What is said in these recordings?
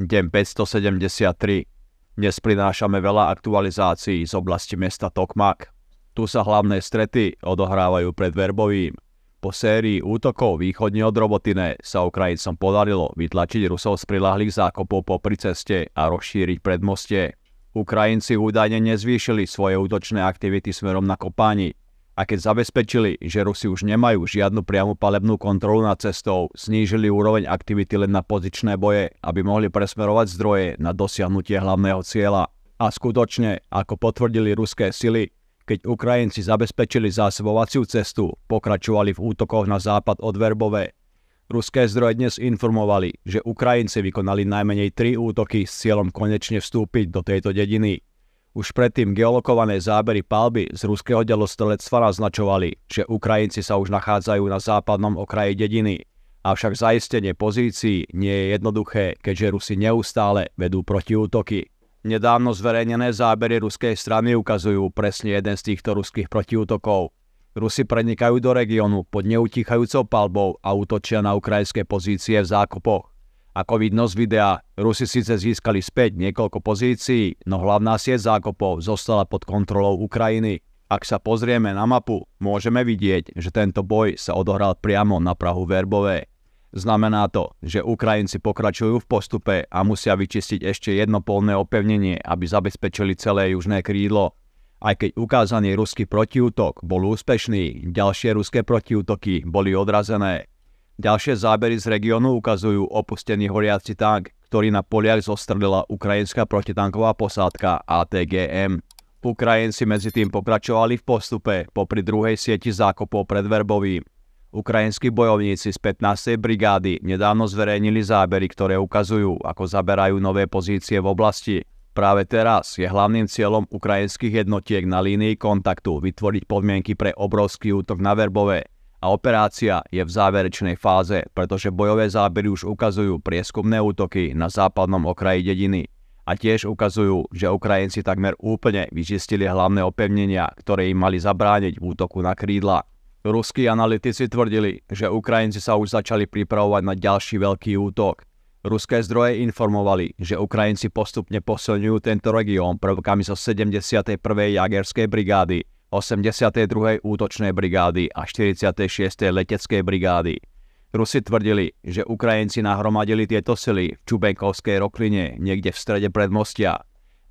Deň 573. Dnes prinášame veľa aktualizácií z oblasti mesta Tokmak. Tu sa hlavné strety odohrávajú pred Verbovým. Po sérii útokov východne od Robotine sa Ukrajincom podarilo vytlačiť Rusov z prilahlých zákopov po ceste a rozšíriť predmostie. Ukrajinci údajne nezvýšili svoje útočné aktivity smerom na Kopani, a keď zabezpečili, že Rusi už nemajú žiadnu priamu palebnú kontrolu nad cestou, snížili úroveň aktivity len na pozičné boje, aby mohli presmerovať zdroje na dosiahnutie hlavného cieľa. A skutočne, ako potvrdili ruské sily, keď Ukrajinci zabezpečili zásobovaciu cestu, pokračovali v útokoch na západ od Verbove. Ruské zdroje dnes informovali, že Ukrajinci vykonali najmenej tri útoky s cieľom konečne vstúpiť do tejto dediny. Už predtým geolokované zábery palby z ruského delostrelectva naznačovali, že Ukrajinci sa už nachádzajú na západnom okraji dediny. Avšak zaistenie pozícií nie je jednoduché, keďže Rusi neustále vedú protiútoky. Nedávno zverejnené zábery ruskej strany ukazujú presne jeden z týchto ruských protiútokov. Rusi prenikajú do regiónu pod neutichajúcou palbou a útočia na ukrajinské pozície v zákopoch. Ako vidno z videa, Rusi síce získali späť niekoľko pozícií, no hlavná sieť zákopov zostala pod kontrolou Ukrajiny. Ak sa pozrieme na mapu, môžeme vidieť, že tento boj sa odohral priamo na Prahu Verbové. Znamená to, že Ukrajinci pokračujú v postupe a musia vyčistiť ešte jedno polné opevnenie, aby zabezpečili celé južné krídlo. Aj keď ukázaný ruský protiútok bol úspešný, ďalšie ruské protiútoky boli odrazené. Ďalšie zábery z regiónu ukazujú opustený horiaci tank, ktorý na poliach zostrelila ukrajinská protitanková posádka ATGM. Ukrajinci medzi tým pokračovali v postupe popri druhej sieti zákopov pred Verbovým. Ukrajinskí bojovníci z 15. brigády nedávno zverejnili zábery, ktoré ukazujú, ako zaberajú nové pozície v oblasti. Práve teraz je hlavným cieľom ukrajinských jednotiek na línii kontaktu vytvoriť podmienky pre obrovský útok na Verbové, a operácia je v záverečnej fáze, pretože bojové zábery už ukazujú prieskumné útoky na západnom okraji dediny a tiež ukazujú, že Ukrajinci takmer úplne vyčistili hlavné opevnenia, ktoré im mali zabrániť v útoku na krídla. Ruskí analytici tvrdili, že Ukrajinci sa už začali pripravovať na ďalší veľký útok. Ruské zdroje informovali, že Ukrajinci postupne posilňujú tento región prvkami zo 71. jagerskej brigády, 82. útočnej brigády a 46. leteckej brigády. Rusi tvrdili, že Ukrajinci nahromadili tieto sily v Čubenkovskej rokline niekde v strede predmostia.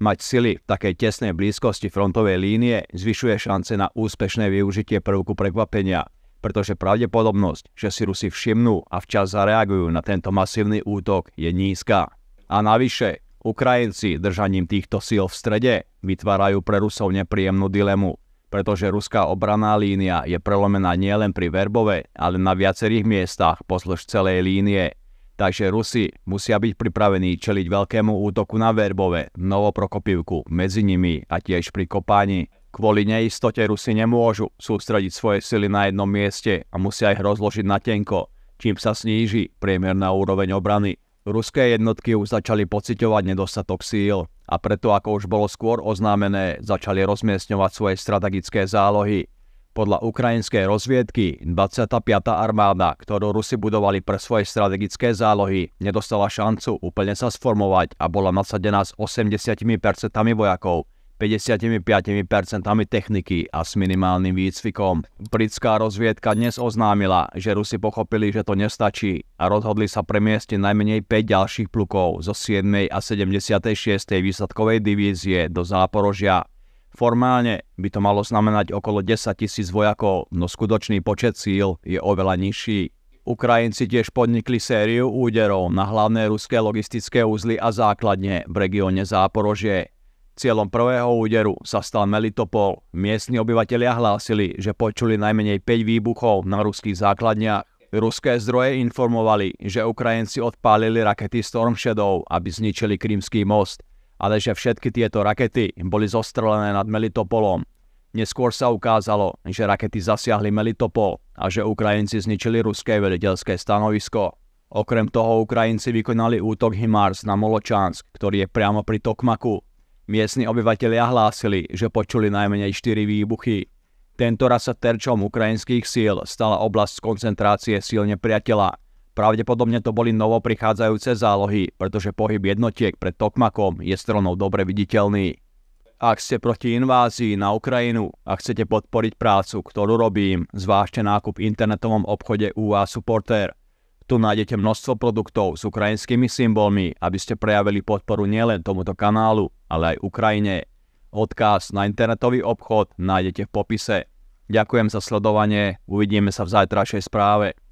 Mať sily v takej tesnej blízkosti frontovej línie zvyšuje šance na úspešné využitie prvku prekvapenia, pretože pravdepodobnosť, že si Rusi všimnú a včas zareagujú na tento masívny útok, je nízka. A navyše, Ukrajinci držaním týchto síl v strede vytvárajú pre Rusov nepríjemnú dilemu pretože ruská obraná línia je prelomená nielen pri Verbove, ale na viacerých miestach pozdĺž celej línie. Takže Rusi musia byť pripravení čeliť veľkému útoku na Verbove, Novoprokopivku, medzi nimi a tiež pri Kopáni. Kvôli neistote Rusi nemôžu sústrediť svoje sily na jednom mieste a musia ich rozložiť na tenko, čím sa sníži priemerná úroveň obrany. Ruské jednotky už začali pociťovať nedostatok síl a preto, ako už bolo skôr oznámené, začali rozmiestňovať svoje strategické zálohy. Podľa ukrajinskej rozviedky 25. armáda, ktorú Rusi budovali pre svoje strategické zálohy, nedostala šancu úplne sa sformovať a bola nasadená s 80% vojakov, 55% techniky a s minimálnym výcvikom. Britská rozviedka dnes oznámila, že Rusi pochopili, že to nestačí a rozhodli sa premiestniť najmenej 5 ďalších plukov zo 7. a 76. výsadkovej divízie do Záporožia. Formálne by to malo znamenať okolo 10 tisíc vojakov, no skutočný počet síl je oveľa nižší. Ukrajinci tiež podnikli sériu úderov na hlavné ruské logistické úzly a základne v regióne Záporožie. Cieľom prvého úderu sa stal Melitopol. Miestni obyvatelia hlásili, že počuli najmenej 5 výbuchov na ruských základniach. Ruské zdroje informovali, že Ukrajinci odpálili rakety Storm Shadow, aby zničili Krymský most, ale že všetky tieto rakety boli zostrelené nad Melitopolom. Neskôr sa ukázalo, že rakety zasiahli Melitopol a že Ukrajinci zničili ruské veliteľské stanovisko. Okrem toho Ukrajinci vykonali útok Himars na Moločansk, ktorý je priamo pri Tokmaku. Miestni obyvatelia hlásili, že počuli najmenej 4 výbuchy. raz sa terčom ukrajinských síl stala oblasť z koncentrácie síl nepriateľa. Pravdepodobne to boli novoprichádzajúce zálohy, pretože pohyb jednotiek pred Tokmakom je stronou dobre viditeľný. Ak ste proti invázii na Ukrajinu a chcete podporiť prácu, ktorú robím, zvážte nákup v internetovom obchode UA Supporter. Tu nájdete množstvo produktov s ukrajinskými symbolmi, aby ste prejavili podporu nielen tomuto kanálu, ale aj Ukrajine. Odkaz na internetový obchod nájdete v popise. Ďakujem za sledovanie, uvidíme sa v zajtrajšej správe.